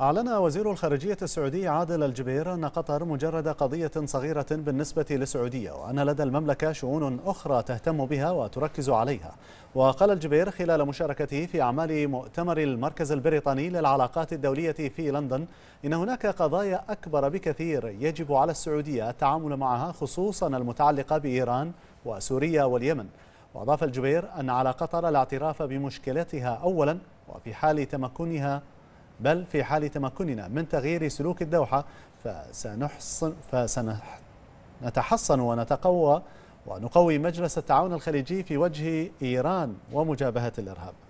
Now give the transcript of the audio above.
أعلن وزير الخارجية السعودي عادل الجبير أن قطر مجرد قضية صغيرة بالنسبة للسعودية وأن لدى المملكة شؤون أخرى تهتم بها وتركز عليها وقال الجبير خلال مشاركته في أعمال مؤتمر المركز البريطاني للعلاقات الدولية في لندن إن هناك قضايا أكبر بكثير يجب على السعودية التعامل معها خصوصا المتعلقة بإيران وسوريا واليمن وأضاف الجبير أن على قطر الاعتراف بمشكلتها أولا وفي حال تمكنها بل في حال تمكننا من تغيير سلوك الدوحة فسنحصن فسنتحصن ونتقوى ونقوي مجلس التعاون الخليجي في وجه إيران ومجابهة الإرهاب